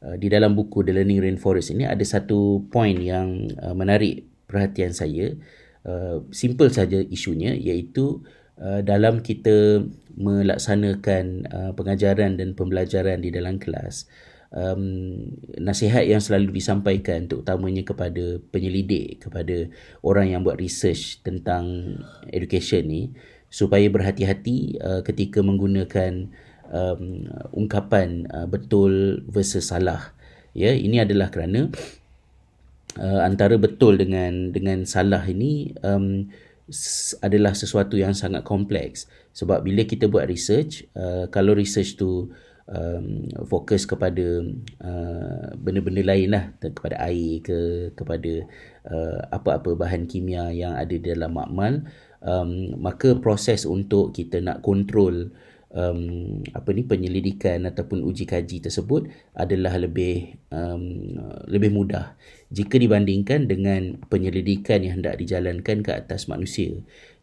Uh, di dalam buku The Learning Rainforest ini ada satu poin yang uh, menarik perhatian saya uh, simple saja isunya iaitu uh, dalam kita melaksanakan uh, pengajaran dan pembelajaran di dalam kelas um, nasihat yang selalu disampaikan terutamanya kepada penyelidik kepada orang yang buat research tentang education ni supaya berhati-hati uh, ketika menggunakan um, ungkapan uh, betul versus salah ya ini adalah kerana uh, antara betul dengan dengan salah ini um, adalah sesuatu yang sangat kompleks sebab bila kita buat research uh, kalau research tu um, fokus kepada uh, benda-benda lain lah kepada air ke kepada uh, apa-apa bahan kimia yang ada dalam makmal um, maka proses untuk kita nak kontrol uh, um, apa ni penyelidikan ataupun uji kaji tersebut adalah lebih um, lebih mudah jika dibandingkan dengan penyelidikan yang hendak dijalankan ke atas manusia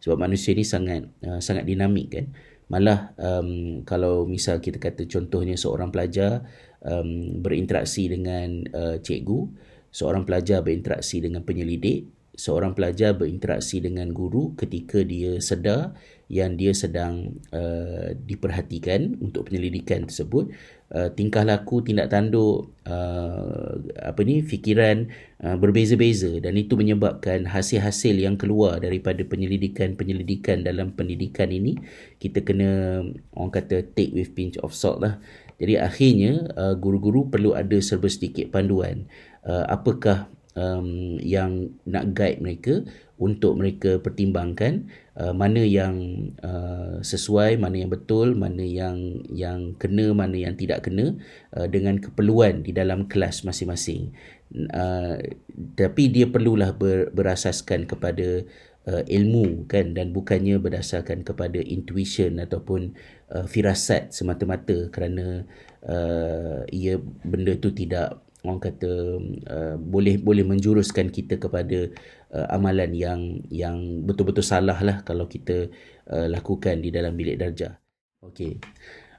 sebab manusia ni sangat uh, sangat dinamik kan malah um, kalau misal kita kata contohnya seorang pelajar um, berinteraksi dengan uh, cikgu seorang pelajar berinteraksi dengan penyelidik seorang pelajar berinteraksi dengan guru ketika dia sedar yang dia sedang uh, diperhatikan untuk penyelidikan tersebut uh, tingkah laku tindak tanduk uh, apa ni fikiran uh, berbeza-beza dan itu menyebabkan hasil-hasil yang keluar daripada penyelidikan-penyelidikan dalam pendidikan ini kita kena orang kata take with pinch of salt lah jadi akhirnya uh, guru-guru perlu ada serba sedikit panduan uh, apakah um, yang nak guide mereka untuk mereka pertimbangkan uh, mana yang uh, sesuai, mana yang betul, mana yang yang kena, mana yang tidak kena uh, dengan keperluan di dalam kelas masing-masing. Uh, tapi dia perlulah ber, berasaskan kepada uh, ilmu kan dan bukannya berdasarkan kepada intuition ataupun uh, firasat semata-mata kerana uh, ia benda tu tidak orang kata uh, boleh boleh menjuruskan kita kepada uh, amalan yang yang betul-betul salah lah kalau kita uh, lakukan di dalam bilik darjah. Okey.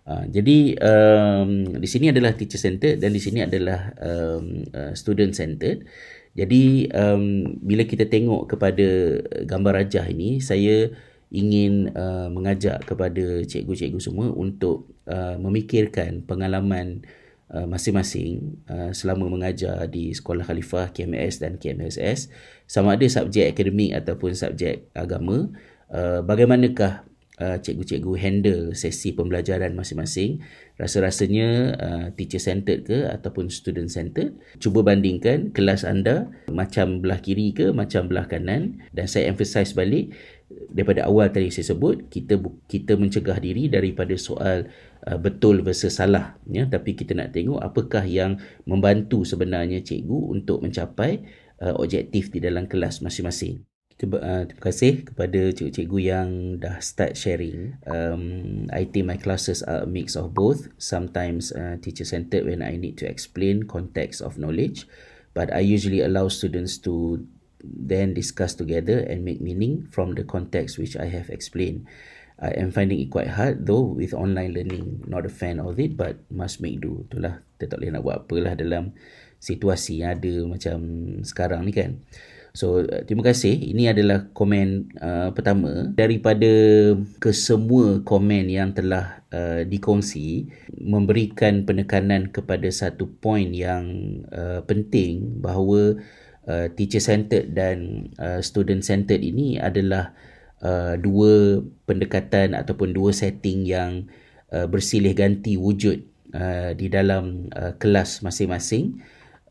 Uh, jadi um, di sini adalah teacher centered dan di sini adalah um, uh, student centered. Jadi um, bila kita tengok kepada gambar rajah ini, saya ingin uh, mengajak kepada cikgu-cikgu semua untuk uh, memikirkan pengalaman Uh, masing-masing uh, selama mengajar di Sekolah Khalifah KMS dan KMSS sama ada subjek akademik ataupun subjek agama uh, bagaimanakah uh, cikgu-cikgu handle sesi pembelajaran masing-masing rasa-rasanya uh, teacher centered ke ataupun student centered cuba bandingkan kelas anda macam belah kiri ke macam belah kanan dan saya emphasize balik daripada awal tadi saya sebut kita kita mencegah diri daripada soal Ah, betul versus salah ya tapi kita nak tengok apakah yang membantu sebenarnya cikgu untuk mencapai uh, objektif di dalam kelas masing-masing. Kita uh, terima kasih kepada cikgu-cikgu yang dah start sharing. Um I think my classes are a mix of both. Sometimes uh, teacher centered when I need to explain context of knowledge but I usually allow students to then discuss together and make meaning from the context which I have explained. I am finding it quite hard though with online learning. Not a fan of it but must make do. Itulah kita tak boleh nak buat apalah dalam situasi yang ada macam sekarang ni kan. So uh, terima kasih. Ini adalah komen uh, pertama daripada kesemua komen yang telah uh, dikongsi memberikan penekanan kepada satu point yang uh, penting bahawa uh, teacher centered dan uh, student centered ini adalah uh, dua pendekatan ataupun dua setting yang uh, bersilih ganti wujud uh, di dalam uh, kelas masing-masing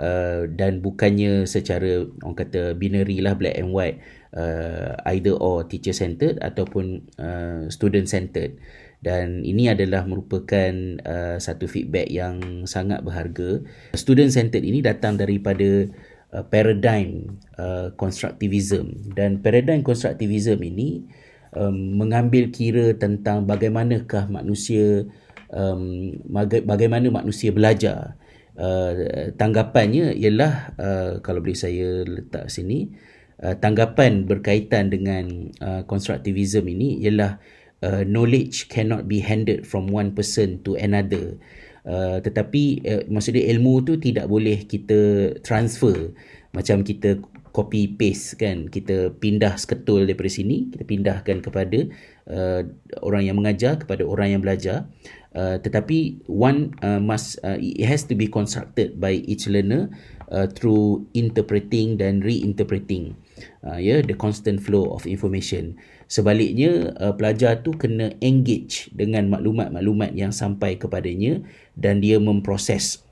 uh, dan bukannya secara orang kata binary lah black and white uh, either or teacher centered ataupun uh, student centered dan ini adalah merupakan uh, satu feedback yang sangat berharga student centered ini datang daripada Uh, paradigm uh, constructivism dan paradigm constructivism ini um, mengambil kira tentang bagaimanakah manusia um, baga- bagaimana manusia belajar uh, tanggapannya ialah uh, kalau boleh saya letak sini uh, tanggapan berkaitan dengan uh, constructivism ini ialah uh, knowledge cannot be handed from one person to another Uh, tetapi uh, maksudnya ilmu tu tidak boleh kita transfer macam kita copy paste kan kita pindah seketul daripada sini kita pindahkan kepada uh, orang yang mengajar kepada orang yang belajar uh, tetapi one uh, must uh, it has to be constructed by each learner uh, through interpreting dan reinterpreting uh, yeah the constant flow of information uh, sebaliknya uh, pelajar tu kena engage dengan maklumat-maklumat yang sampai kepadanya dan dia memproses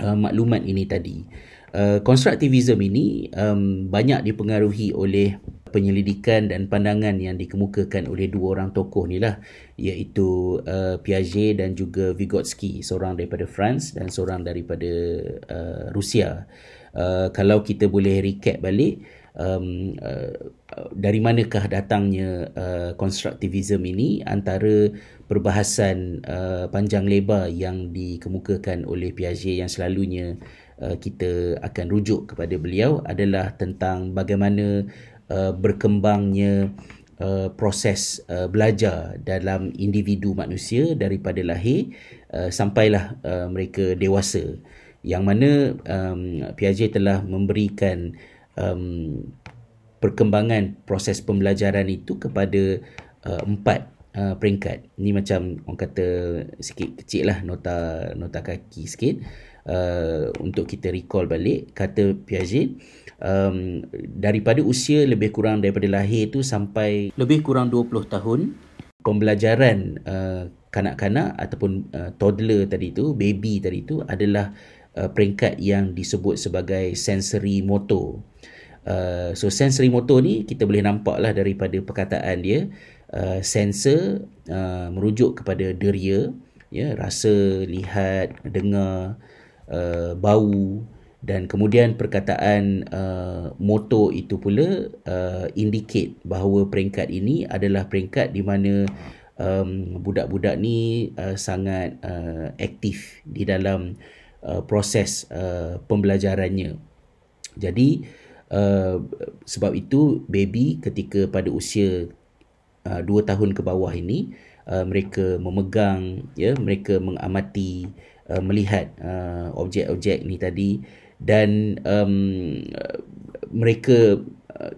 uh, maklumat ini tadi uh, konstruktivisme uh, ini um, banyak dipengaruhi oleh penyelidikan dan pandangan yang dikemukakan oleh dua orang tokoh ni lah iaitu uh, Piaget dan juga Vygotsky seorang daripada France dan seorang daripada uh, Rusia uh, kalau kita boleh recap balik um, uh, uh, dari manakah datangnya uh, constructivism ini antara perbahasan uh, panjang lebar yang dikemukakan oleh Piaget yang selalunya uh, kita akan rujuk kepada beliau adalah tentang bagaimana uh, berkembangnya Uh, proses uh, belajar dalam individu manusia daripada lahir uh, sampailah uh, mereka dewasa yang mana um, Piaget telah memberikan um, perkembangan proses pembelajaran itu kepada uh, empat uh, peringkat. Ini macam orang kata sikit kecil lah nota, nota kaki sikit. Uh, untuk kita recall balik kata Piaget um, daripada usia lebih kurang daripada lahir tu sampai lebih kurang 20 tahun pembelajaran uh, kanak-kanak ataupun uh, toddler tadi tu baby tadi tu adalah uh, peringkat yang disebut sebagai sensory motor. Uh, so sensory motor ni kita boleh nampak lah daripada perkataan dia uh, sensor uh, merujuk kepada deria ya rasa lihat dengar uh, bau dan kemudian perkataan uh, motor itu pula uh, indicate bahawa peringkat ini adalah peringkat di mana um, budak-budak ni uh, sangat uh, aktif di dalam uh, Uh, proses uh, pembelajarannya. Jadi uh, sebab itu baby ketika pada usia 2 uh, tahun ke bawah ini uh, mereka memegang ya mereka mengamati uh, melihat uh, objek-objek ni tadi dan um, mereka uh,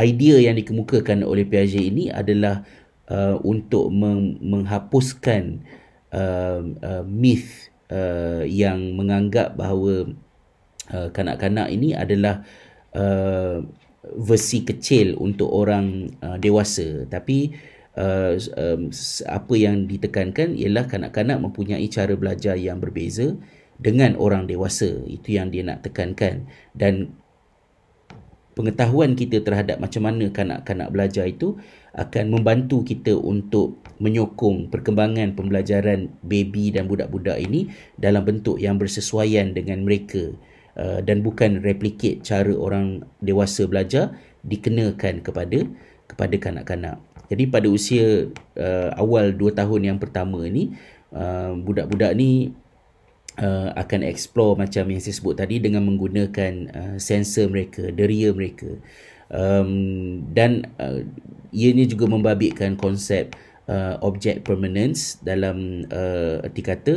idea yang dikemukakan oleh Piaget ini adalah uh, untuk meng- menghapuskan uh, uh, myth uh, yang menganggap bahawa uh, kanak-kanak ini adalah uh, versi kecil untuk orang uh, dewasa tapi uh, um, apa yang ditekankan ialah kanak-kanak mempunyai cara belajar yang berbeza dengan orang dewasa itu yang dia nak tekankan dan pengetahuan kita terhadap macam mana kanak-kanak belajar itu akan membantu kita untuk menyokong perkembangan pembelajaran baby dan budak-budak ini dalam bentuk yang bersesuaian dengan mereka uh, dan bukan replicate cara orang dewasa belajar dikenakan kepada kepada kanak-kanak. Jadi pada usia uh, awal 2 tahun yang pertama ini uh, budak-budak ni Uh, akan explore macam yang saya sebut tadi dengan menggunakan uh, sensor mereka, deria mereka um, dan uh, ianya juga membabitkan konsep uh, uh, object permanence dalam uh, erti kata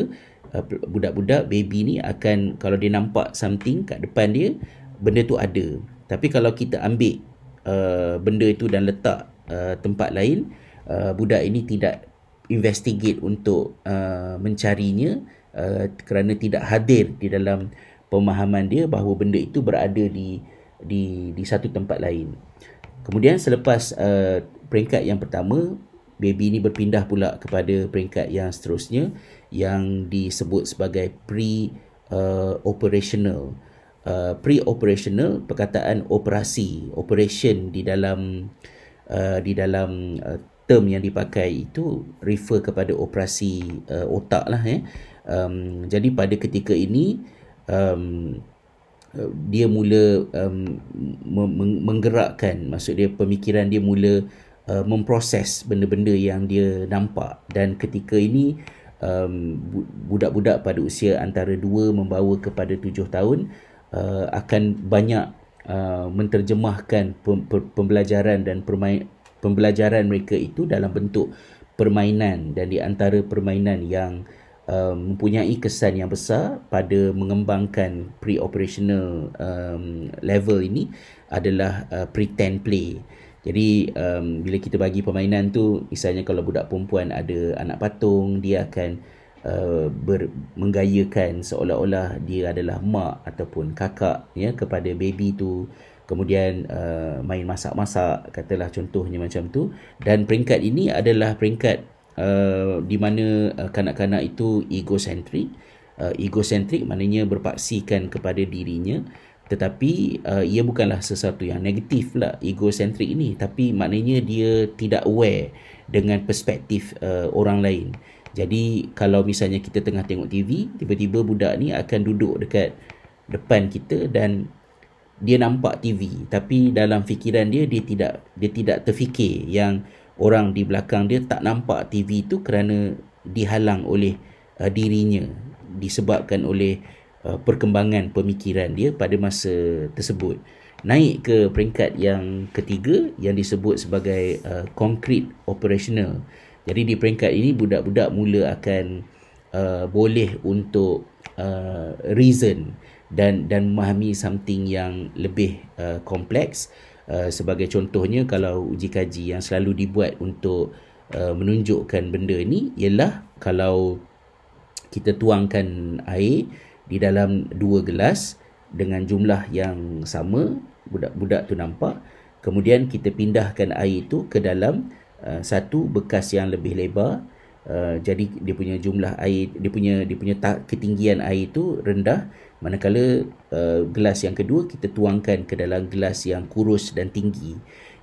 uh, budak-budak baby ni akan kalau dia nampak something kat depan dia benda tu ada tapi kalau kita ambil uh, benda itu dan letak uh, tempat lain uh, budak ini tidak investigate untuk uh, mencarinya uh, kerana tidak hadir di dalam pemahaman dia bahawa benda itu berada di di di satu tempat lain. Kemudian selepas uh, peringkat yang pertama baby ni berpindah pula kepada peringkat yang seterusnya yang disebut sebagai pre uh, operational uh, pre operational perkataan operasi operation di dalam uh, di dalam uh, term yang dipakai itu refer kepada operasi uh, otak lah eh um, jadi pada ketika ini um, uh, dia mula um, menggerakkan maksud dia pemikiran dia mula uh, memproses benda-benda yang dia nampak dan ketika ini um, budak-budak pada usia antara dua membawa kepada tujuh tahun uh, akan banyak uh, menterjemahkan pem- pem- pembelajaran dan permain pembelajaran mereka itu dalam bentuk permainan dan di antara permainan yang Uh, mempunyai kesan yang besar pada mengembangkan pre-operational um, level ini adalah uh, pretend play. Jadi um, bila kita bagi permainan tu misalnya kalau budak perempuan ada anak patung dia akan Uh, menggayakan seolah-olah dia adalah mak ataupun kakak ya kepada baby tu kemudian uh, main masak-masak katalah contohnya macam tu dan peringkat ini adalah peringkat uh, di mana uh, kanak-kanak itu egocentric uh, egocentric maknanya berpaksikan kepada dirinya uh, tetapi uh, ia bukanlah sesuatu yang negatif lah egocentric ini tapi maknanya dia tidak aware dengan perspektif uh, orang lain jadi kalau misalnya kita tengah tengok TV tiba-tiba budak ni akan duduk dekat depan kita dan dia nampak TV tapi dalam fikiran dia dia tidak dia tidak terfikir yang orang di belakang dia tak nampak TV itu kerana dihalang oleh uh, dirinya disebabkan oleh Uh, perkembangan pemikiran dia pada masa tersebut naik ke peringkat yang ketiga yang disebut sebagai uh, concrete operational jadi di peringkat ini budak-budak mula akan uh, boleh untuk uh, reason dan dan memahami something yang lebih uh, kompleks uh, sebagai contohnya kalau uji kaji yang selalu dibuat untuk uh, menunjukkan benda ini ialah kalau kita tuangkan air di dalam dua gelas dengan jumlah yang sama budak-budak tu nampak kemudian kita pindahkan air itu ke dalam uh, satu bekas yang lebih lebar uh, jadi dia punya jumlah air dia punya dia punya ta- ketinggian air itu rendah manakala uh, gelas yang kedua kita tuangkan ke dalam gelas yang kurus dan tinggi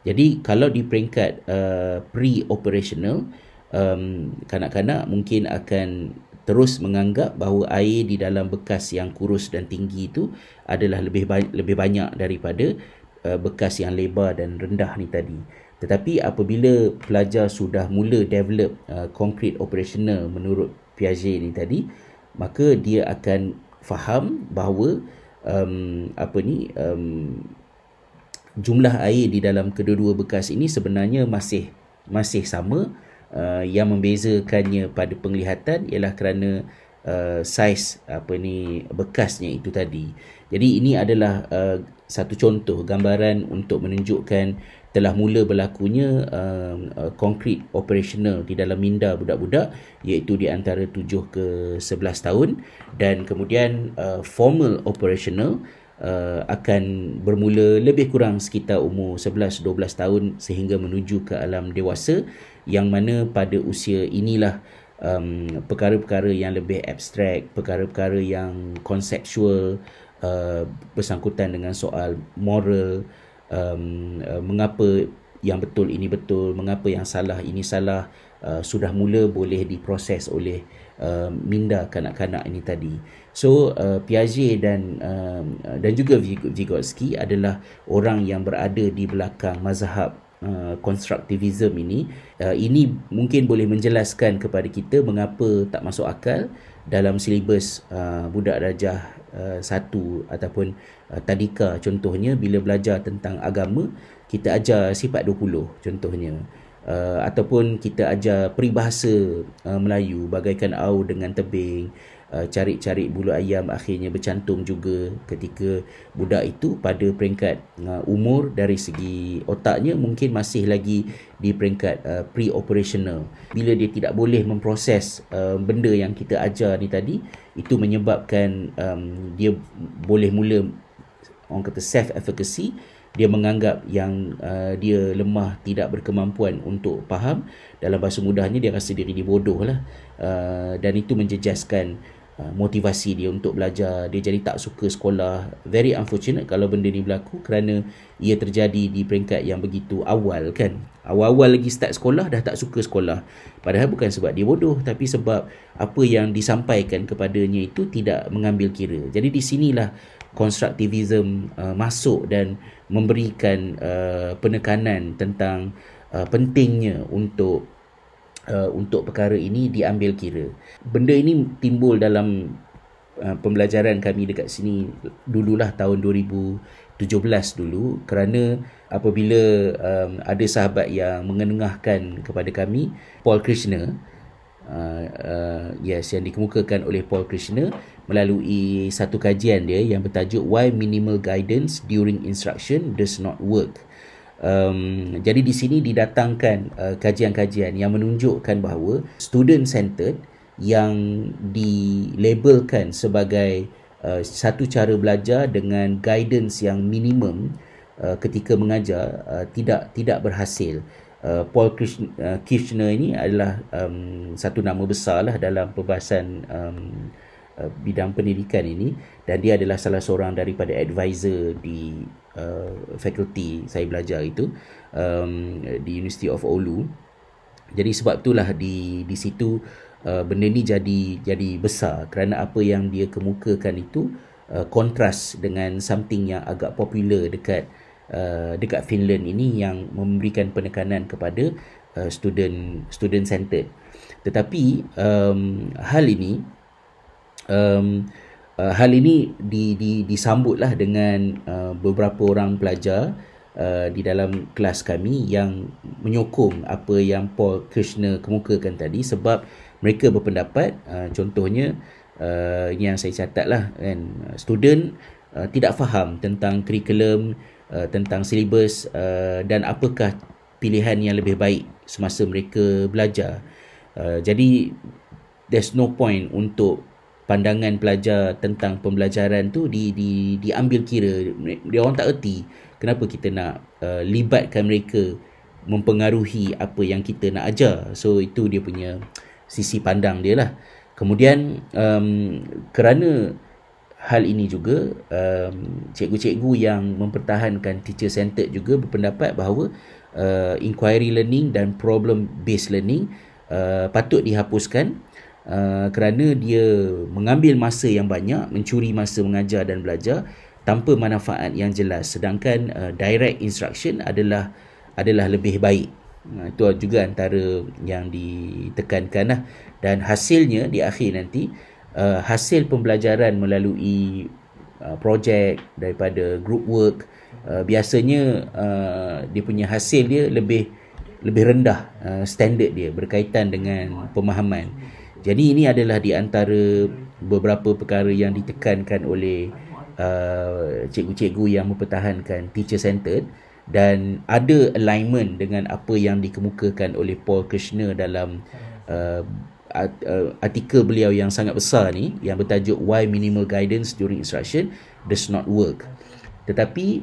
jadi kalau di peringkat uh, pre operational um, kanak-kanak mungkin akan terus menganggap bahawa air di dalam bekas yang kurus dan tinggi itu adalah lebih ba- lebih banyak daripada uh, bekas yang lebar dan rendah ni tadi tetapi apabila pelajar sudah mula develop uh, concrete operational menurut Piaget ni tadi maka dia akan faham bahawa um, apa ni um, jumlah air di dalam kedua-dua bekas ini sebenarnya masih masih sama uh, uh, yang membezakannya pada penglihatan ialah kerana uh, saiz apa ni bekasnya itu tadi. Jadi ini adalah uh, satu contoh gambaran untuk menunjukkan telah mula berlakunya konkret um, uh, uh, operational di dalam minda budak-budak iaitu di antara 7 ke 11 tahun dan kemudian uh, formal operational Uh, akan bermula lebih kurang sekitar umur 11 12 tahun sehingga menuju ke alam dewasa yang mana pada usia inilah um, perkara-perkara yang lebih abstrak, perkara-perkara yang konseptual uh, bersangkutan dengan soal moral um, uh, mengapa yang betul ini betul, mengapa yang salah ini salah uh, sudah mula boleh diproses oleh Uh, minda kanak-kanak ini tadi. So uh, Piaget dan uh, dan juga Vygotsky adalah orang yang berada di belakang mazhab uh, Konstruktivism uh, ini uh, ini mungkin boleh menjelaskan kepada kita mengapa tak masuk akal dalam silibus uh, budak darjah uh, satu ataupun uh, tadika contohnya bila belajar tentang agama kita ajar sifat 20 contohnya uh, ataupun kita ajar peribahasa uh, Melayu bagaikan au dengan tebing Uh, cari-cari bulu ayam akhirnya bercantum juga ketika budak itu pada peringkat uh, umur dari segi otaknya mungkin masih lagi di peringkat uh, pre-operational bila dia tidak boleh memproses uh, benda yang kita ajar ni tadi itu menyebabkan um, dia boleh mula orang kata self efficacy dia menganggap yang uh, dia lemah tidak berkemampuan untuk faham dalam bahasa mudahnya dia rasa diri dibodoh lah uh, dan itu menjejaskan Ah, motivasi dia untuk belajar dia jadi tak suka sekolah very unfortunate kalau benda ni berlaku kerana ia terjadi di peringkat yang begitu awal kan awal-awal lagi start sekolah dah tak suka sekolah padahal bukan sebab dia bodoh tapi sebab apa yang disampaikan kepadanya itu tidak mengambil kira jadi di sinilah constructivism uh, masuk dan memberikan uh, penekanan tentang uh, pentingnya untuk Uh, untuk perkara ini diambil kira. Benda ini timbul dalam uh, pembelajaran kami dekat sini dululah tahun 2017 dulu kerana apabila um, ada sahabat yang mengenengahkan kepada kami Paul Krishna Uh, uh, yes yang dikemukakan oleh Paul Krishna melalui satu kajian dia yang bertajuk why minimal guidance during instruction does not work Um, jadi di sini didatangkan uh, kajian-kajian yang menunjukkan bahawa student centered yang dilabelkan sebagai uh, satu cara belajar dengan guidance yang minimum uh, ketika mengajar uh, tidak tidak berhasil. Uh, Paul Kirchner, uh, Kirchner ini adalah um, satu nama besarlah dalam perbahasan um, Uh, bidang pendidikan ini dan dia adalah salah seorang daripada advisor di uh, fakulti saya belajar itu um, di University of Oulu. Jadi sebab itulah di di situ uh, benda ni jadi jadi besar kerana apa yang dia kemukakan itu uh, kontras dengan something yang agak popular dekat Uh, dekat Finland ini yang memberikan penekanan kepada uh, student student centered. Tetapi um, hal ini um, uh, hal ini di, di, disambutlah dengan uh, beberapa orang pelajar uh, di dalam kelas kami yang menyokong apa yang Paul Krishna kemukakan tadi sebab mereka berpendapat uh, contohnya uh, yang saya catatlah kan student uh, tidak faham tentang curriculum uh, tentang silibus uh, dan apakah pilihan yang lebih baik semasa mereka belajar uh, jadi there's no point untuk pandangan pelajar tentang pembelajaran tu di di diambil kira dia orang tak erti kenapa kita nak uh, libatkan mereka mempengaruhi apa yang kita nak ajar so itu dia punya sisi pandang dia lah kemudian um, kerana hal ini juga um, cikgu-cikgu yang mempertahankan teacher centered juga berpendapat bahawa uh, inquiry learning dan problem based learning uh, patut dihapuskan uh, uh, kerana dia mengambil masa yang banyak, mencuri masa mengajar dan belajar tanpa manfaat yang jelas. Sedangkan uh, direct instruction adalah adalah lebih baik. Uh, itu juga antara yang ditekankan lah. Dan hasilnya di akhir nanti, uh, hasil pembelajaran melalui uh, projek daripada group work, uh, biasanya uh, dia punya hasil dia lebih lebih rendah uh, standard dia berkaitan dengan pemahaman. Jadi ini adalah di antara beberapa perkara yang ditekankan oleh uh, cikgu-cikgu yang mempertahankan teacher centered dan ada alignment dengan apa yang dikemukakan oleh Paul Kushner dalam uh, uh, artikel beliau yang sangat besar ni yang bertajuk why minimal guidance during instruction does not work. Tetapi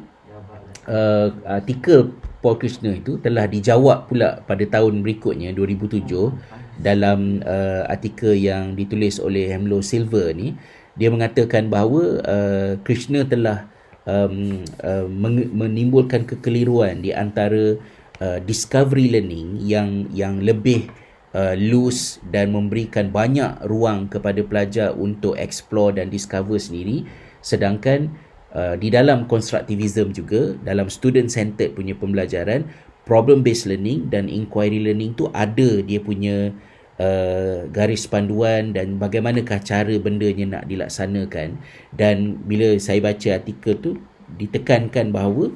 uh, artikel Paul Kushner itu telah dijawab pula pada tahun berikutnya 2007 dalam uh, artikel yang ditulis oleh Hemlo Silver ni dia mengatakan bahawa uh, Krishna telah um, uh, menimbulkan kekeliruan di antara uh, discovery learning yang yang lebih uh, loose dan memberikan banyak ruang kepada pelajar untuk explore dan discover sendiri sedangkan uh, di dalam constructivism juga dalam student centered punya pembelajaran problem based learning dan inquiry learning tu ada dia punya uh, garis panduan dan bagaimanakah cara benda bendanya nak dilaksanakan dan bila saya baca artikel tu ditekankan bahawa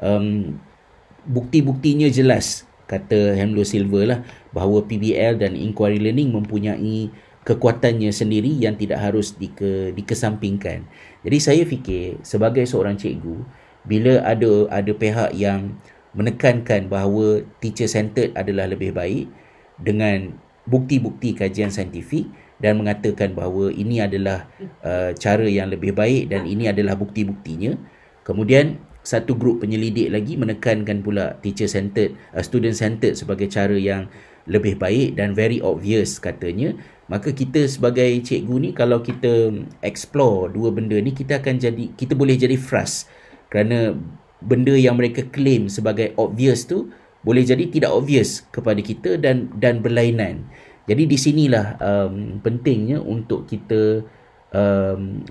um, bukti-buktinya jelas kata Hamlo Silver lah bahawa PBL dan inquiry learning mempunyai kekuatannya sendiri yang tidak harus dike, dikesampingkan. Jadi saya fikir sebagai seorang cikgu bila ada ada pihak yang menekankan bahawa teacher centered adalah lebih baik dengan bukti-bukti kajian saintifik dan mengatakan bahawa ini adalah uh, cara yang lebih baik dan ini adalah bukti-buktinya. Kemudian satu grup penyelidik lagi menekankan pula teacher centered, uh, student centered sebagai cara yang lebih baik dan very obvious katanya. Maka kita sebagai cikgu ni kalau kita explore dua benda ni kita akan jadi kita boleh jadi frust kerana benda yang mereka claim sebagai obvious tu boleh jadi tidak obvious kepada kita dan dan berlainan. Jadi di sinilah um, pentingnya untuk kita um,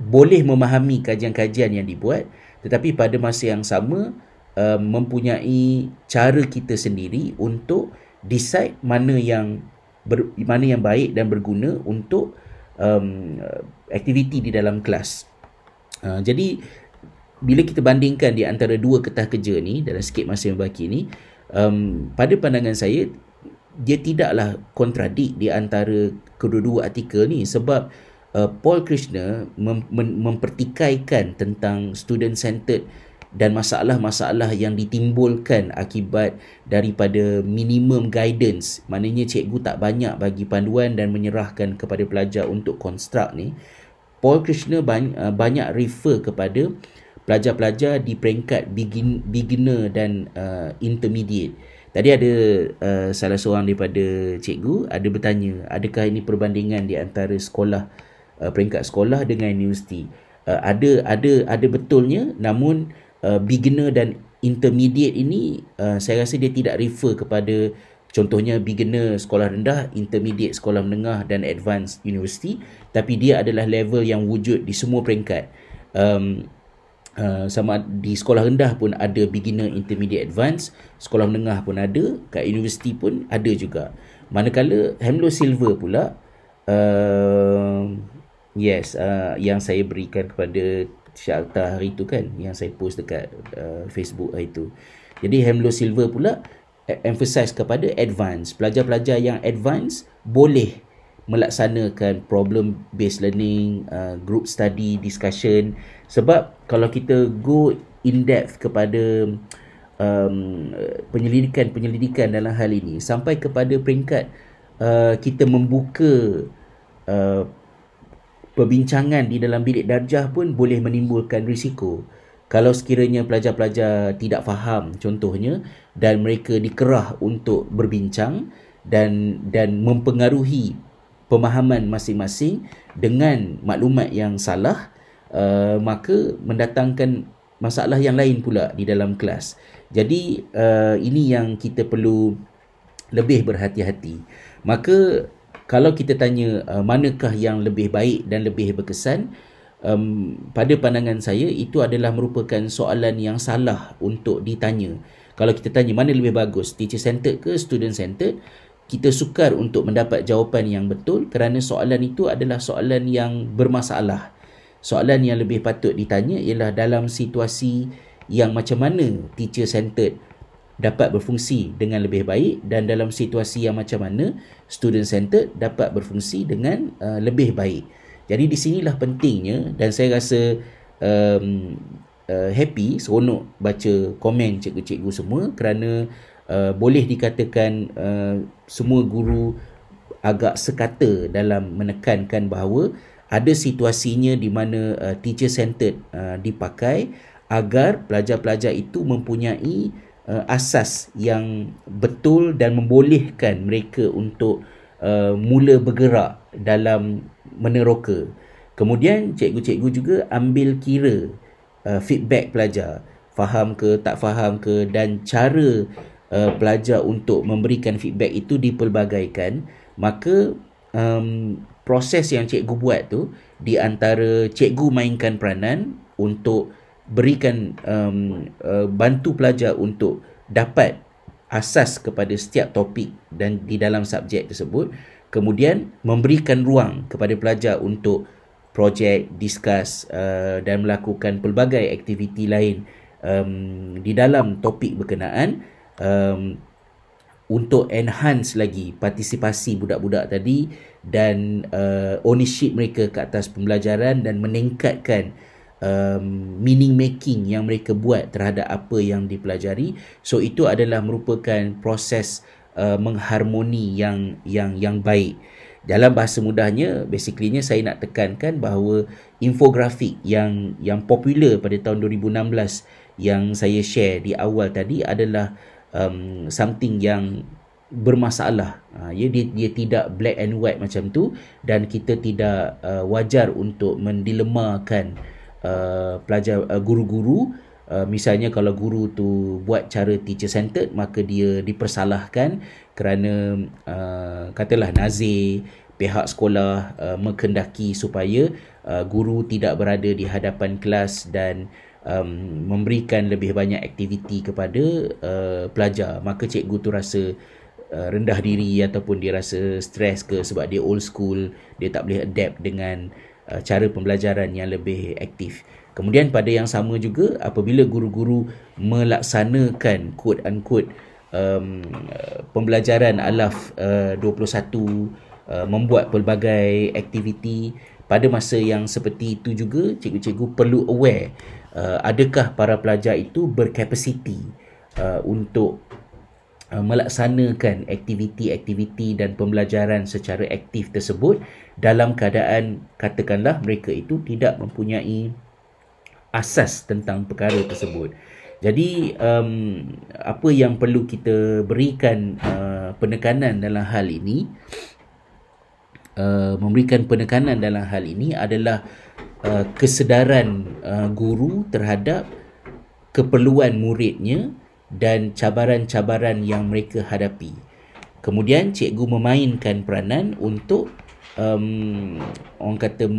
boleh memahami kajian-kajian yang dibuat tetapi pada masa yang sama um, mempunyai cara kita sendiri untuk decide mana yang ber, mana yang baik dan berguna untuk um, aktiviti di dalam kelas. Uh, jadi bila kita bandingkan di antara dua kertas kerja ni dalam sikit masa yang baki ni um, pada pandangan saya dia tidaklah kontradik di antara kedua-dua artikel ni sebab uh, Paul Krishna mem- mem- mempertikaikan tentang student centered dan masalah-masalah yang ditimbulkan akibat daripada minimum guidance maknanya cikgu tak banyak bagi panduan dan menyerahkan kepada pelajar untuk construct ni Paul Krishna banyak, uh, banyak refer kepada uh, pelajar-pelajar di peringkat begin, beginner dan uh, intermediate. Tadi ada uh, salah seorang daripada cikgu ada bertanya, adakah ini perbandingan di antara sekolah uh, peringkat sekolah dengan universiti? Uh, ada ada ada betulnya namun uh, beginner dan intermediate ini uh, saya rasa dia tidak refer kepada contohnya beginner sekolah rendah, intermediate sekolah menengah dan advanced university tapi dia adalah level yang wujud di semua peringkat. Um, uh, sama di sekolah rendah pun ada beginner intermediate advance sekolah menengah pun ada kat universiti pun ada juga manakala Hemlo Silver pula uh, yes uh, yang saya berikan kepada Syakta hari tu kan yang saya post dekat uh, Facebook hari tu jadi Hemlo Silver pula e-, emphasize kepada advance pelajar-pelajar yang advance boleh melaksanakan problem based learning, uh, group study, discussion sebab kalau kita go in depth kepada um, penyelidikan-penyelidikan dalam hal ini sampai kepada peringkat uh, kita membuka uh, perbincangan di dalam bilik darjah pun boleh menimbulkan risiko kalau sekiranya pelajar-pelajar tidak faham contohnya dan mereka dikerah untuk berbincang dan dan mempengaruhi pemahaman masing-masing dengan maklumat yang salah uh, maka mendatangkan masalah yang lain pula di dalam kelas. Jadi uh, ini yang kita perlu lebih berhati-hati. Maka kalau kita tanya uh, manakah yang lebih baik dan lebih berkesan um, pada pandangan saya itu adalah merupakan soalan yang salah untuk ditanya. Kalau kita tanya mana lebih bagus teacher centered ke student centered kita sukar untuk mendapat jawapan yang betul kerana soalan itu adalah soalan yang bermasalah. Soalan yang lebih patut ditanya ialah dalam situasi yang macam mana teacher centered dapat berfungsi dengan lebih baik dan dalam situasi yang macam mana student centered dapat berfungsi dengan uh, lebih baik. Jadi di sinilah pentingnya dan saya rasa um, uh, happy, seronok baca komen cikgu-cikgu semua kerana Uh, boleh dikatakan uh, semua guru agak sekata dalam menekankan bahawa ada situasinya di mana uh, teacher centered uh, dipakai agar pelajar-pelajar itu mempunyai uh, asas yang betul dan membolehkan mereka untuk uh, mula bergerak dalam meneroka. Kemudian cikgu-cikgu juga ambil kira uh, feedback pelajar, faham ke tak faham ke dan cara uh, pelajar untuk memberikan feedback itu dipelbagaikan maka um, proses yang cikgu buat tu di antara cikgu mainkan peranan untuk berikan um, uh, bantu pelajar untuk dapat asas kepada setiap topik dan di dalam subjek tersebut kemudian memberikan ruang kepada pelajar untuk projek, discuss uh, dan melakukan pelbagai aktiviti lain um, di dalam topik berkenaan uh, um, untuk enhance lagi partisipasi budak-budak tadi dan uh, ownership mereka ke atas pembelajaran dan meningkatkan um, meaning making yang mereka buat terhadap apa yang dipelajari so itu adalah merupakan proses uh, mengharmoni yang yang yang baik dalam bahasa mudahnya basically saya nak tekankan bahawa infografik yang yang popular pada tahun 2016 yang saya share di awal tadi adalah um, something yang bermasalah. Ha, ya, dia, dia tidak black and white macam tu dan kita tidak uh, wajar untuk mendilemakan uh, pelajar uh, guru-guru. Uh, misalnya kalau guru tu buat cara teacher centered maka dia dipersalahkan kerana uh, katalah nazir pihak sekolah uh, mengkendaki supaya uh, guru tidak berada di hadapan kelas dan uh, um, memberikan lebih banyak aktiviti kepada uh, pelajar maka cikgu tu rasa uh, rendah diri ataupun dia rasa stres ke sebab dia old school dia tak boleh adapt dengan uh, cara pembelajaran yang lebih aktif kemudian pada yang sama juga apabila guru-guru melaksanakan quote unquote um, pembelajaran alaf uh, 21 uh, membuat pelbagai aktiviti pada masa yang seperti itu juga cikgu-cikgu perlu aware uh, adakah para pelajar itu berkapasiti uh, untuk uh, melaksanakan aktiviti-aktiviti dan pembelajaran secara aktif tersebut dalam keadaan katakanlah mereka itu tidak mempunyai asas tentang perkara tersebut. Jadi um, apa yang perlu kita berikan uh, penekanan dalam hal ini uh, Uh, memberikan penekanan dalam hal ini adalah uh, kesedaran uh, guru terhadap keperluan muridnya dan cabaran-cabaran yang mereka hadapi. Kemudian cikgu memainkan peranan untuk um, orang kata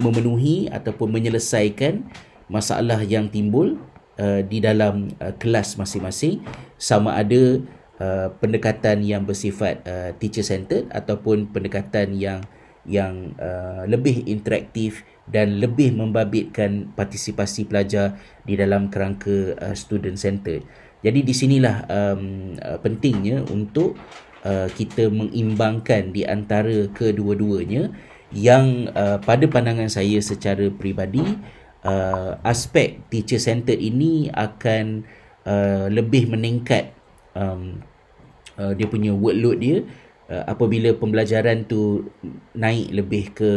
memenuhi ataupun menyelesaikan masalah yang timbul uh, di dalam uh, kelas masing-masing sama ada uh, pendekatan yang bersifat uh, teacher centered ataupun pendekatan yang yang uh, lebih interaktif dan lebih membabitkan partisipasi pelajar di dalam kerangka uh, student centered. Jadi di sinilah um, uh, pentingnya untuk uh, kita mengimbangkan di antara kedua-duanya yang uh, pada pandangan saya secara peribadi uh, aspek teacher centered ini akan uh, lebih meningkat um, uh, dia punya workload dia uh, apabila pembelajaran tu naik lebih ke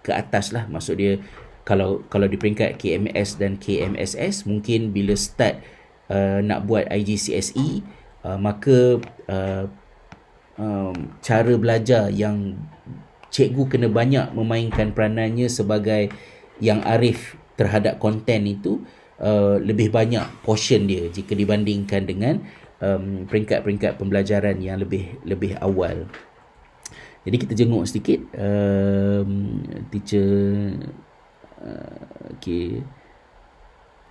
ke atas lah maksud dia kalau kalau di peringkat KMS dan KMSS mungkin bila start uh, nak buat IGCSE uh, maka uh, um, cara belajar yang cikgu kena banyak memainkan peranannya sebagai yang arif terhadap konten itu uh, lebih banyak portion dia jika dibandingkan dengan um, peringkat-peringkat pembelajaran yang lebih lebih awal. Jadi kita jenguk sedikit um, teacher uh, okey.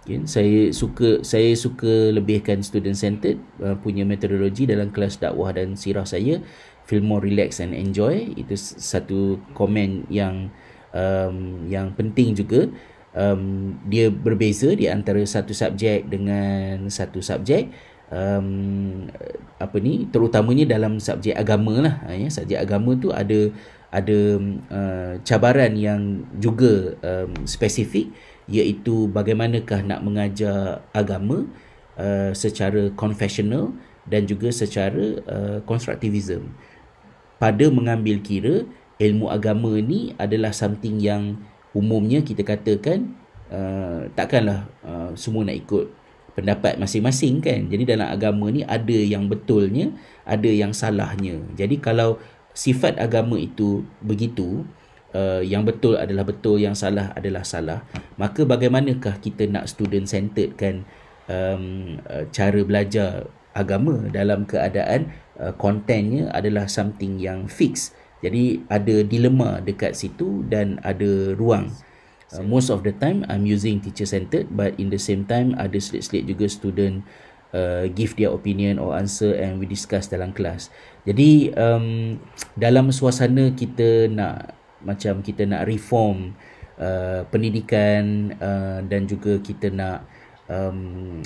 Okay. saya suka saya suka lebihkan student centered uh, punya metodologi dalam kelas dakwah dan sirah saya feel more relax and enjoy itu satu komen yang um, yang penting juga um, dia berbeza di antara satu subjek dengan satu subjek um, apa ni terutamanya dalam subjek agama lah ha, ya subjek agama tu ada ada uh, cabaran yang juga um, spesifik iaitu bagaimanakah nak mengajar agama uh, secara confessional dan juga secara konstruktivism eh, uh, pada mengambil kira ilmu agama ni adalah something yang umumnya kita katakan uh, takkanlah uh, semua nak ikut pendapat masing-masing kan jadi dalam agama ni ada yang betulnya ada yang salahnya jadi kalau sifat agama itu begitu uh, yang betul adalah betul yang salah adalah salah maka bagaimanakah kita nak student centered kan um, uh, cara belajar agama dalam keadaan uh, kontennya adalah something yang fix jadi ada dilema dekat situ dan ada ruang uh, most of the time I'm using teacher centered but in the same time ada selit-selit juga student uh, give their opinion or answer and we discuss dalam kelas jadi um, dalam suasana kita nak macam kita nak reform uh, pendidikan uh, dan juga kita nak um,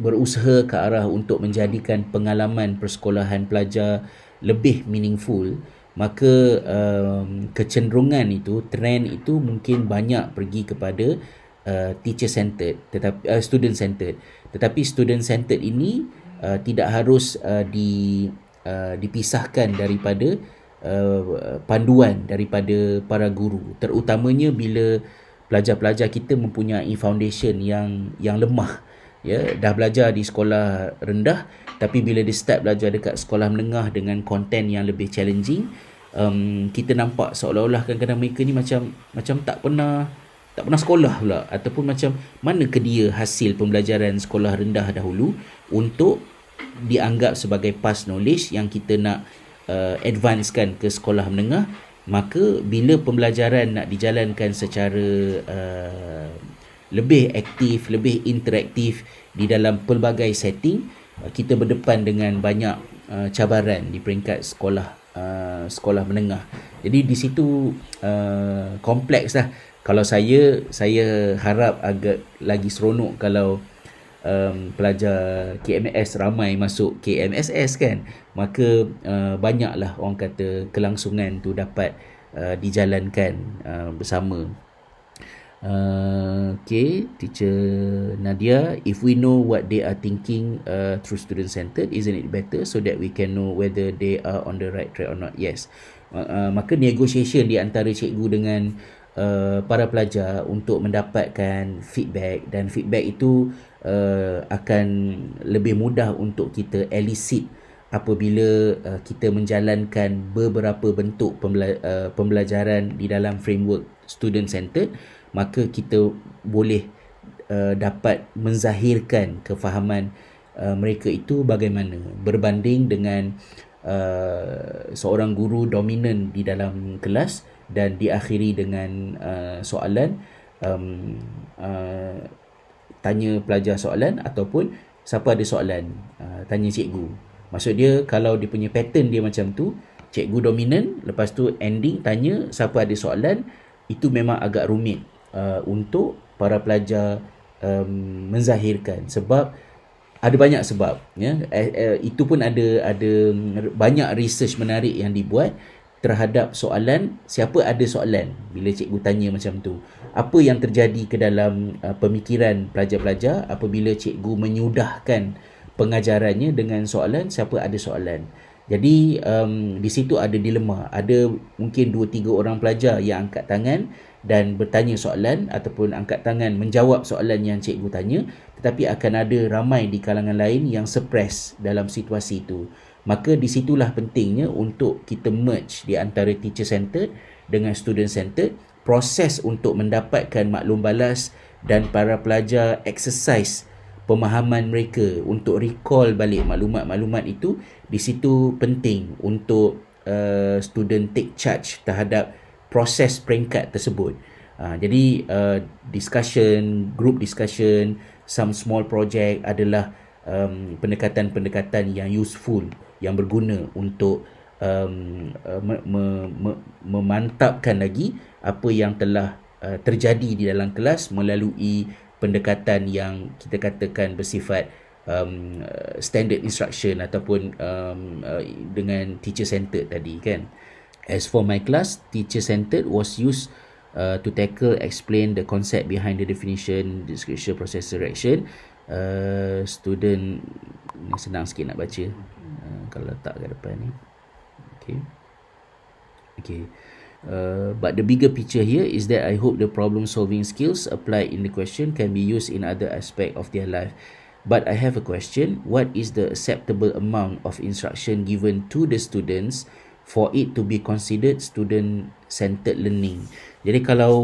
berusaha ke arah untuk menjadikan pengalaman persekolahan pelajar lebih meaningful maka um, kecenderungan itu trend itu mungkin banyak pergi kepada uh, teacher centered tetapi uh, student centered tetapi student centered ini uh, tidak harus uh, di uh, dipisahkan daripada uh, panduan daripada para guru terutamanya bila pelajar-pelajar kita mempunyai foundation yang yang lemah ya dah belajar di sekolah rendah tapi bila dia start belajar dekat sekolah menengah dengan konten yang lebih challenging um, kita nampak seolah-olah kadang-kadang mereka ni macam macam tak pernah tak pernah sekolah pula ataupun macam mana ke dia hasil pembelajaran sekolah rendah dahulu untuk dianggap sebagai past knowledge yang kita nak uh, eh, advancekan ke sekolah menengah maka bila pembelajaran nak dijalankan secara uh, lebih aktif, lebih interaktif di dalam pelbagai setting kita berdepan dengan banyak uh, cabaran di peringkat sekolah Uh, sekolah menengah. Jadi di situ uh, kompleks lah. Kalau saya, saya harap agak lagi seronok kalau um, pelajar KMS ramai masuk KMSS kan. Maka uh, banyaklah orang kata kelangsungan tu dapat uh, dijalankan uh, bersama. Uh, okay, teacher Nadia, if we know what they are thinking uh, through student-centered, isn't it better so that we can know whether they are on the right track or not? Yes. Uh, uh, maka negotiation di antara cikgu dengan uh, para pelajar untuk mendapatkan feedback dan feedback itu uh, akan lebih mudah untuk kita elicit apabila uh, kita menjalankan beberapa bentuk uh, pembelajaran di dalam framework student-centered maka kita boleh uh, dapat menzahirkan kefahaman uh, mereka itu bagaimana berbanding dengan uh, seorang guru dominan di dalam kelas dan diakhiri dengan uh, soalan um, uh, tanya pelajar soalan ataupun siapa ada soalan uh, tanya cikgu maksud dia kalau dia punya pattern dia macam tu cikgu dominan lepas tu ending tanya siapa ada soalan itu memang agak rumit uh, untuk para pelajar um, menzahirkan sebab ada banyak sebab ya eh, eh, itu pun ada ada banyak research menarik yang dibuat terhadap soalan siapa ada soalan bila cikgu tanya macam tu apa yang terjadi ke dalam uh, pemikiran pelajar-pelajar apabila cikgu menyudahkan pengajarannya dengan soalan siapa ada soalan jadi um, di situ ada dilema ada mungkin 2 3 orang pelajar yang angkat tangan dan bertanya soalan ataupun angkat tangan menjawab soalan yang cikgu tanya tetapi akan ada ramai di kalangan lain yang suppress dalam situasi itu maka di situlah pentingnya untuk kita merge di antara teacher centered dengan student centered proses untuk mendapatkan maklum balas dan para pelajar exercise pemahaman mereka untuk recall balik maklumat-maklumat itu di situ penting untuk uh, student take charge terhadap proses peringkat tersebut. Uh, jadi uh, discussion, group discussion, some small project adalah um, pendekatan-pendekatan yang useful, yang berguna untuk um, uh, me- me- me- memantapkan lagi apa yang telah uh, terjadi di dalam kelas melalui pendekatan yang kita katakan bersifat um, standard instruction ataupun um, uh, dengan teacher centered tadi kan. As for my class, teacher-centered was used uh, to tackle, explain the concept behind the definition, description, process, direction. Uh, student ni senang sikit nak baca uh, kalau letak kat depan ni okay okay uh, but the bigger picture here is that I hope the problem solving skills applied in the question can be used in other aspect of their life but I have a question what is the acceptable amount of instruction given to the students uh, for it to be considered student centered learning. Jadi kalau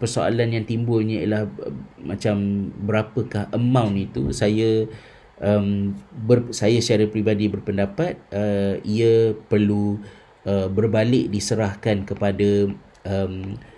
persoalan yang timbulnya ialah eh, macam berapakah amount itu saya um, ber, saya secara peribadi berpendapat uh, ia perlu uh, berbalik diserahkan kepada um,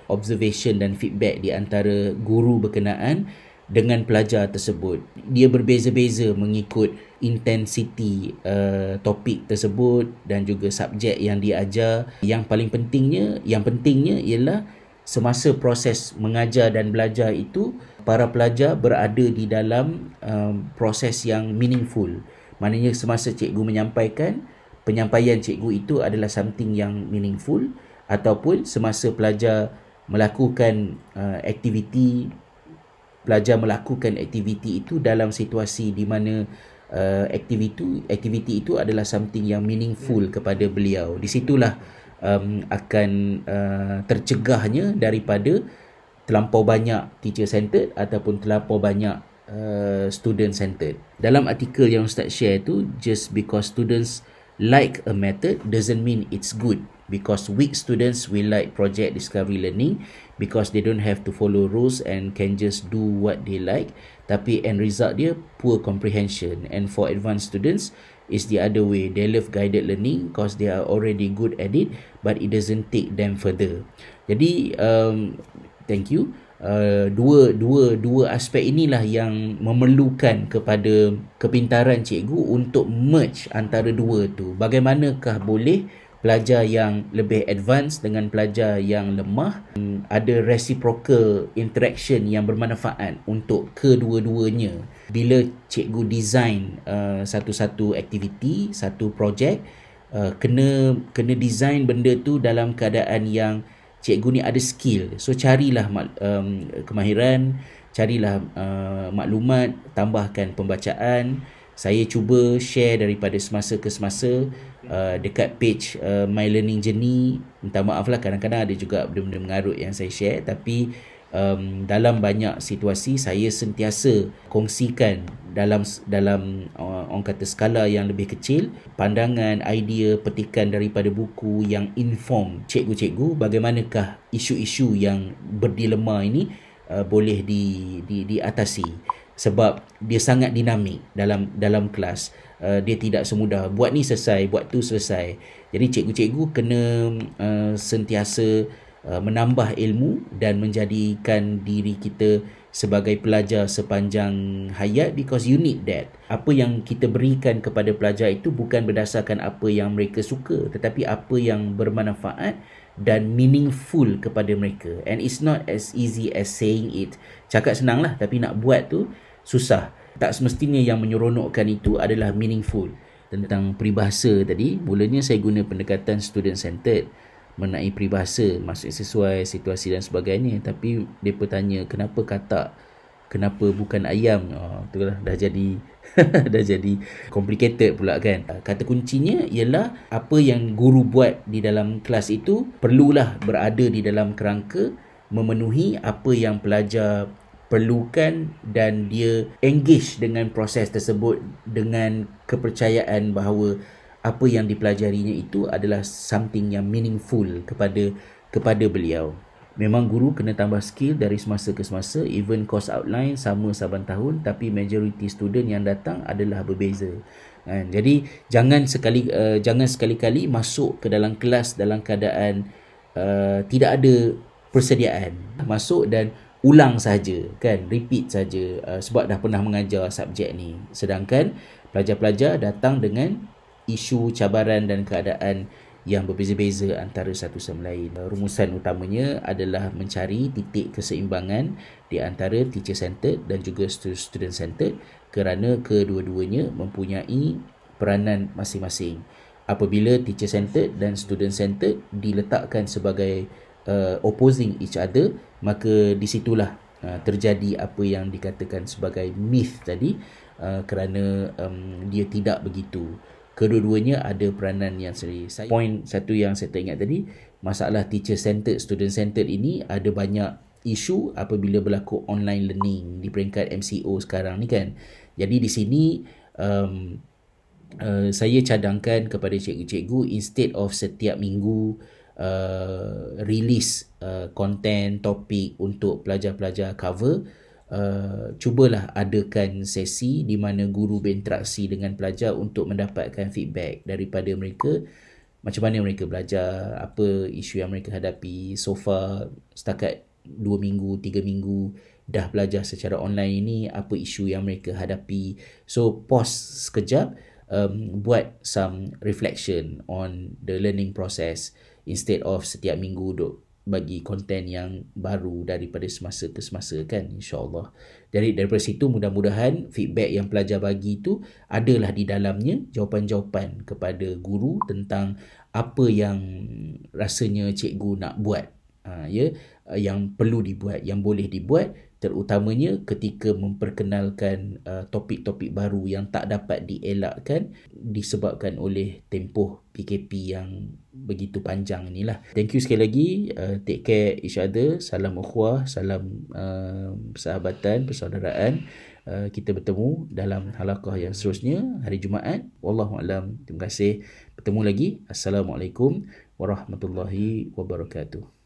observation dan feedback di antara guru berkenaan dengan pelajar tersebut. Dia berbeza-beza mengikut intensiti uh, topik tersebut dan juga subjek yang diajar. Yang paling pentingnya, yang pentingnya ialah semasa proses mengajar dan belajar itu para pelajar berada di dalam um, proses yang meaningful. Maknanya semasa cikgu menyampaikan, penyampaian cikgu itu adalah something yang meaningful ataupun semasa pelajar melakukan uh, aktiviti pelajar melakukan aktiviti itu dalam situasi di mana uh, aktiviti aktiviti itu adalah something yang meaningful hmm. kepada beliau di situlah um, akan uh, tercegahnya daripada terlampau banyak teacher centered ataupun terlampau banyak uh, student centered dalam artikel yang ustaz share tu just because students like a method doesn't mean it's good because weak students will like project discovery learning because they don't have to follow rules and can just do what they like tapi end result dia poor comprehension and for advanced students is the other way they love guided learning because they are already good at it but it doesn't take them further jadi um, thank you uh, dua dua dua aspek inilah yang memerlukan kepada kepintaran cikgu untuk merge antara dua tu bagaimanakah boleh pelajar yang lebih advance dengan pelajar yang lemah ada reciprocal interaction yang bermanfaat untuk kedua-duanya bila cikgu design uh, satu-satu aktiviti satu projek uh, kena kena design benda tu dalam keadaan yang cikgu ni ada skill so carilah um, kemahiran carilah uh, maklumat tambahkan pembacaan saya cuba share daripada semasa ke semasa Uh, dekat page uh, My Learning Journey minta maaf lah kadang-kadang ada juga benda-benda mengarut yang saya share tapi um, dalam banyak situasi saya sentiasa kongsikan dalam dalam uh, orang kata skala yang lebih kecil pandangan idea petikan daripada buku yang inform cikgu-cikgu bagaimanakah isu-isu yang berdilema ini uh, boleh di di diatasi di sebab dia sangat dinamik dalam dalam kelas uh, dia tidak semudah buat ni selesai buat tu selesai jadi cikgu-cikgu kena uh, sentiasa uh, menambah ilmu dan menjadikan diri kita sebagai pelajar sepanjang hayat because you need that apa yang kita berikan kepada pelajar itu bukan berdasarkan apa yang mereka suka tetapi apa yang bermanfaat dan meaningful kepada mereka and it's not as easy as saying it cakap senanglah tapi nak buat tu susah. Tak semestinya yang menyeronokkan itu adalah meaningful. Tentang peribahasa tadi, mulanya saya guna pendekatan student-centered mengenai peribahasa, maksudnya sesuai situasi dan sebagainya. Tapi mereka tanya kenapa kata kenapa bukan ayam. Oh, ah, itulah dah jadi dah jadi complicated pula kan. Kata kuncinya ialah apa yang guru buat di dalam kelas itu perlulah berada di dalam kerangka memenuhi apa yang pelajar perlukan dan dia engage dengan proses tersebut dengan kepercayaan bahawa apa yang dipelajarinya itu adalah something yang meaningful kepada kepada beliau. Memang guru kena tambah skill dari semasa ke semasa, even course outline sama saban tahun tapi majority student yang datang adalah berbeza. Kan? Jadi jangan sekali uh, jangan sekali-kali masuk ke dalam kelas dalam keadaan uh, tidak ada persediaan. Masuk dan ulang saja kan repeat saja uh, sebab dah pernah mengajar subjek ni sedangkan pelajar-pelajar datang dengan isu cabaran dan keadaan yang berbeza-beza antara satu sama lain. Uh, rumusan utamanya adalah mencari titik keseimbangan di antara teacher centered dan juga student centered kerana kedua-duanya mempunyai peranan masing-masing. Apabila teacher centered dan student centered diletakkan sebagai uh, opposing each other, maka di situlah uh, terjadi apa yang dikatakan sebagai myth tadi uh, kerana um, dia tidak begitu kedua-duanya ada peranan yang seri point satu yang saya teringat tadi masalah teacher centered student centered ini ada banyak isu apabila berlaku online learning di peringkat MCO sekarang ni kan jadi di sini um, uh, saya cadangkan kepada cikgu-cikgu instead of setiap minggu uh, release uh, content topik untuk pelajar-pelajar cover Uh, cubalah adakan sesi di mana guru berinteraksi dengan pelajar untuk mendapatkan feedback daripada mereka macam mana mereka belajar, apa isu yang mereka hadapi so far setakat 2 minggu, 3 minggu dah belajar secara online ini apa isu yang mereka hadapi so pause sekejap um, buat some reflection on the learning process instead of setiap minggu duk bagi konten yang baru daripada semasa ke semasa kan insyaAllah. Jadi daripada situ mudah-mudahan feedback yang pelajar bagi itu adalah di dalamnya jawapan-jawapan kepada guru tentang apa yang rasanya cikgu nak buat. Ha, ya, yang perlu dibuat, yang boleh dibuat terutamanya ketika memperkenalkan uh, topik-topik baru yang tak dapat dielakkan disebabkan oleh tempoh PKP yang begitu panjang inilah. Thank you sekali lagi. Uh, take care each other. Salam ukhuwah, salam uh, um, sahabatan, persaudaraan. Uh, kita bertemu dalam halakah yang seterusnya hari Jumaat. Wallahu alam. Terima kasih. Bertemu lagi. Assalamualaikum warahmatullahi wabarakatuh.